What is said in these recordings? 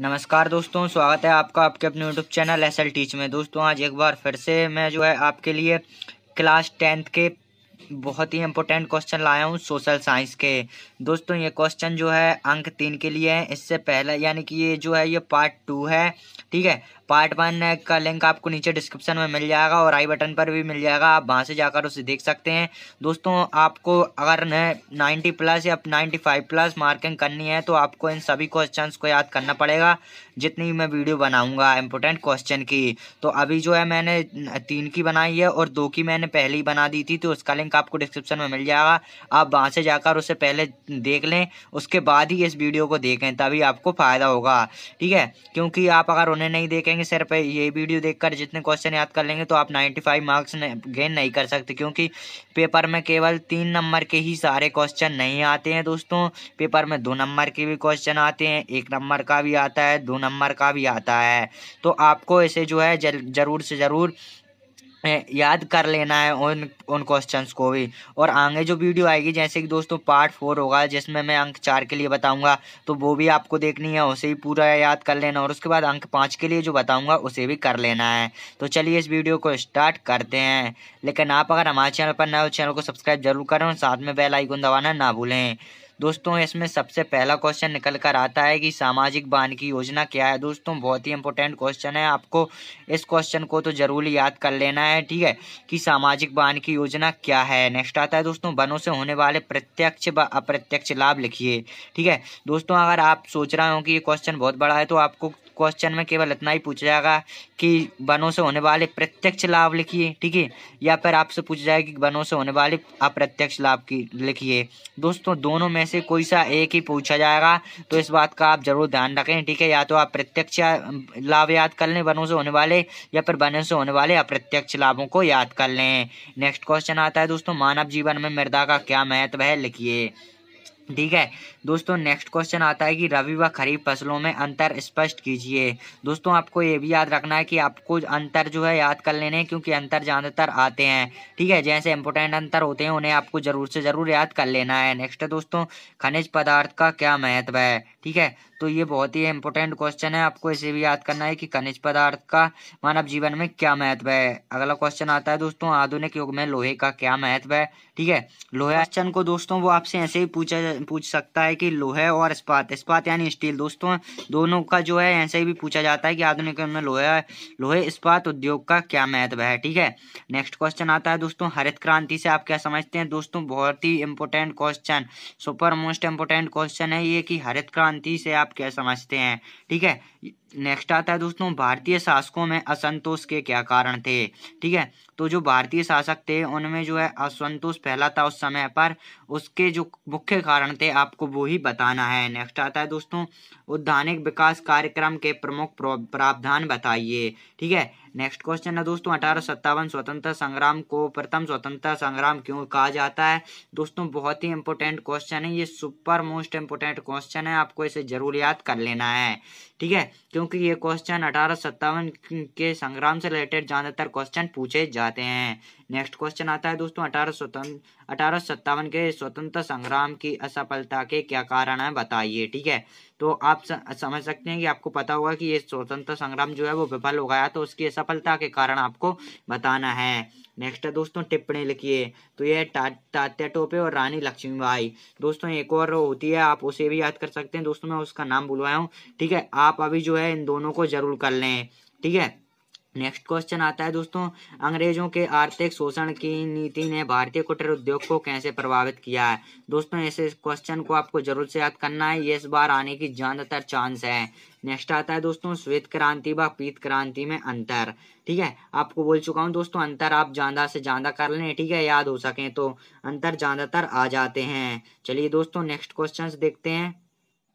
नमस्कार दोस्तों स्वागत है आपका आपके अपने YouTube channel S L teach में दोस्तों आज एक बार फिर से मैं जो है आपके लिए क्लास टेंथ के बहुत ही इम्पोर्टेंट क्वेश्चन लाया हूँ सोशल साइंस के दोस्तों ये क्वेश्चन जो है अंक तीन के लिए है इससे पहले यानी कि ये जो है ये पार्ट टू है ठीक है पार्ट वन का लिंक आपको नीचे डिस्क्रिप्शन में मिल जाएगा और आई बटन पर भी मिल जाएगा आप वहाँ से जाकर उसे देख सकते हैं दोस्तों आपको अगर नाइन्टी प्लस या नाइन्टी फाइव प्लस मार्किंग करनी है तो आपको इन सभी क्वेश्चंस को याद करना पड़ेगा जितनी मैं वीडियो बनाऊंगा इंपॉर्टेंट क्वेश्चन की तो अभी जो है मैंने तीन की बनाई है और दो की मैंने पहले ही बना दी थी तो उसका लिंक आपको डिस्क्रिप्शन में मिल जाएगा आप वहाँ से जाकर उसे पहले देख लें उसके बाद ही इस वीडियो को देखें तभी आपको फ़ायदा होगा ठीक है क्योंकि आप अगर उन्हें नहीं देखेंगे करेंगे सर पर ये वीडियो देखकर जितने क्वेश्चन याद कर लेंगे तो आप 95 मार्क्स गेन नहीं कर सकते क्योंकि पेपर में केवल तीन नंबर के ही सारे क्वेश्चन नहीं आते हैं दोस्तों पेपर में दो नंबर के भी क्वेश्चन आते हैं एक नंबर का भी आता है दो नंबर का भी आता है तो आपको इसे जो है जरूर से ज़रूर याद कर लेना है उन उन क्वेश्चंस को भी और आगे जो वीडियो आएगी जैसे कि दोस्तों पार्ट फोर होगा जिसमें मैं अंक चार के लिए बताऊंगा तो वो भी आपको देखनी है उसे भी पूरा याद कर लेना और उसके बाद अंक पाँच के लिए जो बताऊंगा उसे भी कर लेना है तो चलिए इस वीडियो को स्टार्ट करते हैं लेकिन आप अगर हमारे चैनल पर नए हो चैनल को सब्सक्राइब जरूर करें और साथ में बेल आइकन दबाना ना भूलें दोस्तों इसमें सबसे पहला क्वेश्चन निकल कर आता है कि सामाजिक की योजना क्या है दोस्तों बहुत ही इंपॉर्टेंट क्वेश्चन है आपको इस क्वेश्चन को तो जरूर याद कर लेना है ठीक है कि सामाजिक की योजना क्या है नेक्स्ट आता है दोस्तों वनों से होने वाले प्रत्यक्ष व अप्रत्यक्ष लाभ लिखिए ठीक है दोस्तों अगर आप सोच रहे हो कि ये क्वेश्चन बहुत बड़ा है तो आपको क्वेश्चन में केवल इतना ही पूछा जाएगा कि वनों से होने वाले प्रत्यक्ष लाभ लिखिए ठीक है या फिर आपसे पूछा जाएगा कि वनों से होने वाले अप्रत्यक्ष लाभ की लिखिए दोस्तों दोनों में से कोई सा एक ही पूछा जाएगा तो इस बात का आप जरूर ध्यान रखें ठीक है या तो आप प्रत्यक्ष लाभ याद कर लें वनों से होने वाले या फिर वनों से होने वाले अप्रत्यक्ष लाभों को याद कर लें नेक्स्ट क्वेश्चन आता है दोस्तों मानव जीवन में मृदा का क्या महत्व है लिखिए ठीक है दोस्तों नेक्स्ट क्वेश्चन आता है कि रवि व खरीफ फसलों में अंतर स्पष्ट कीजिए दोस्तों आपको ये भी याद रखना है कि आपको अंतर जो है याद कर लेने हैं क्योंकि अंतर ज़्यादातर आते हैं ठीक है जैसे इंपोर्टेंट अंतर होते हैं उन्हें आपको ज़रूर से ज़रूर याद कर लेना है नेक्स्ट दोस्तों खनिज पदार्थ का क्या महत्व है ठीक है तो ये बहुत ही इंपॉर्टेंट क्वेश्चन है आपको इसे भी याद करना है कि खनिज पदार्थ का मानव जीवन में क्या महत्व है अगला क्वेश्चन आता है दोस्तों आधुनिक युग में लोहे का क्या महत्व है ठीक है लोहे क्वेश्चन को दोस्तों वो आपसे ऐसे ही पूछा पूछ सकता है कि लोहे और इस्पात इस्पात यानी स्टील दोस्तों दोनों का जो है ऐसे ही भी पूछा जाता है कि आधुनिक युग में लोहे लोहे इस्पात उद्योग का क्या महत्व है ठीक है नेक्स्ट क्वेश्चन आता है दोस्तों हरित क्रांति से आप क्या समझते हैं दोस्तों बहुत ही important question super most important question है ये कि हरित क्रांति शांति से आप क्या समझते हैं ठीक है नेक्स्ट आता है दोस्तों भारतीय शासकों में असंतोष के क्या कारण थे ठीक है तो जो भारतीय शासक थे उनमें जो है असंतोष फैला था उस समय पर उसके जो मुख्य कारण थे आपको वो ही बताना है नेक्स्ट आता है दोस्तों उद्यानिक विकास कार्यक्रम के प्रमुख प्रावधान बताइए ठीक है नेक्स्ट क्वेश्चन है दोस्तों अठारह सत्तावन स्वतंत्रता संग्राम को प्रथम स्वतंत्रता संग्राम क्यों कहा जाता है दोस्तों बहुत ही इंपॉर्टेंट क्वेश्चन है ये सुपर मोस्ट इंपॉर्टेंट क्वेश्चन है आपको इसे जरूर याद कर लेना है ठीक है क्योंकि ये क्वेश्चन अठारह सत्तावन के संग्राम से रिलेटेड ज़्यादातर क्वेश्चन पूछे जाते हैं नेक्स्ट क्वेश्चन आता है दोस्तों अठारह अठारह सत्तावन के स्वतंत्र संग्राम की असफलता के क्या कारण है बताइए ठीक है तो आप समझ सकते हैं कि आपको पता होगा कि ये स्वतंत्र संग्राम जो है वो विफल हो गया तो उसकी असफलता के कारण आपको बताना है नेक्स्ट है दोस्तों टिप्पणी लिखिए तो ये तात्या टोपे और रानी लक्ष्मीबाई दोस्तों एक और होती है आप उसे भी याद कर सकते हैं दोस्तों मैं उसका नाम बुलवाया हूँ ठीक है आप अभी जो है इन दोनों को जरूर कर लें ठीक है नेक्स्ट क्वेश्चन आता है दोस्तों अंग्रेजों के आर्थिक शोषण की नीति ने भारतीय कुटीर उद्योग को कैसे प्रभावित किया है दोस्तों ऐसे क्वेश्चन को आपको जरूर से याद करना है ये इस बार आने की ज्यादातर चांस है नेक्स्ट आता है दोस्तों श्वेत क्रांति व पीत क्रांति में अंतर ठीक है आपको बोल चुका हूँ दोस्तों अंतर आप ज्यादा से ज्यादा कर लें ठीक है याद हो सके तो अंतर ज्यादातर आ जाते हैं चलिए दोस्तों नेक्स्ट क्वेश्चन देखते हैं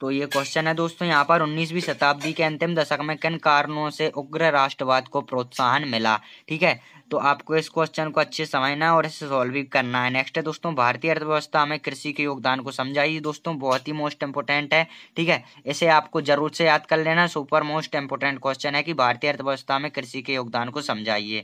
तो ये क्वेश्चन है दोस्तों यहाँ पर 19वीं शताब्दी के अंतिम दशक में किन कारणों से उग्र राष्ट्रवाद को प्रोत्साहन मिला ठीक है तो आपको इस क्वेश्चन को अच्छे समझना है और इसे सॉल्व भी करना है नेक्स्ट है दोस्तों भारतीय अर्थव्यवस्था में कृषि के योगदान को समझाइए दोस्तों बहुत ही मोस्ट इंपोर्टेंट है ठीक है इसे आपको जरूर से याद कर लेना सुपर मोस्ट इंपोर्टेंट क्वेश्चन है कि भारतीय अर्थव्यवस्था में कृषि के योगदान को समझाइए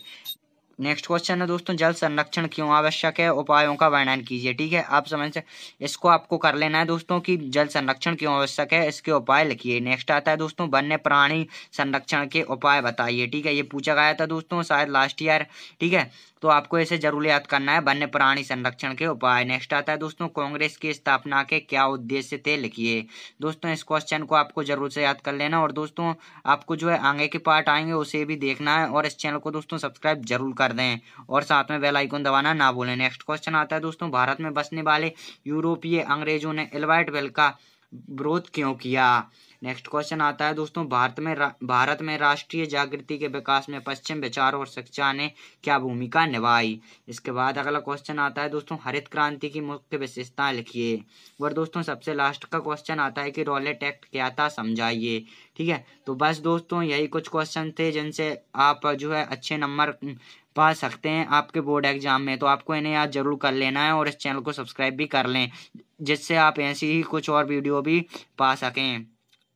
नेक्स्ट क्वेश्चन है दोस्तों जल संरक्षण क्यों आवश्यक है उपायों का वर्णन कीजिए ठीक है आप समझ से इसको आपको कर लेना है दोस्तों कि जल संरक्षण क्यों आवश्यक है इसके उपाय लिखिए नेक्स्ट आता है दोस्तों वन्य प्राणी संरक्षण के उपाय बताइए ठीक है ये पूछा गया था दोस्तों शायद लास्ट ईयर ठीक है तो आपको इसे जरूर याद करना है वन्य प्राणी संरक्षण के उपाय नेक्स्ट आता है दोस्तों कांग्रेस की स्थापना के क्या उद्देश्य थे लिखिए दोस्तों इस क्वेश्चन को आपको जरूर से याद कर लेना और दोस्तों आपको जो है आगे के पार्ट आएंगे उसे भी देखना है और इस चैनल को दोस्तों सब्सक्राइब जरूर कर दें और साथ में बेलाइकोन दबाना ना भूलें नेक्स्ट क्वेश्चन आता है दोस्तों भारत में बसने वाले यूरोपीय अंग्रेजों ने एलवाइट वेल का विरोध क्यों किया नेक्स्ट क्वेश्चन आता है दोस्तों भारत में भारत में राष्ट्रीय जागृति के विकास में पश्चिम विचार और शिक्षा ने क्या भूमिका निभाई इसके बाद अगला क्वेश्चन आता है दोस्तों हरित क्रांति की मुख्य विशेषताएं लिखिए और दोस्तों सबसे लास्ट का क्वेश्चन आता है कि रॉलेट एक्ट क्या था समझाइए ठीक है तो बस दोस्तों यही कुछ क्वेश्चन थे जिनसे आप जो है अच्छे नंबर पा सकते हैं आपके बोर्ड एग्जाम में तो आपको इन्हें याद जरूर कर लेना है और इस चैनल को सब्सक्राइब भी कर लें जिससे आप ऐसी ही कुछ और वीडियो भी पा सकें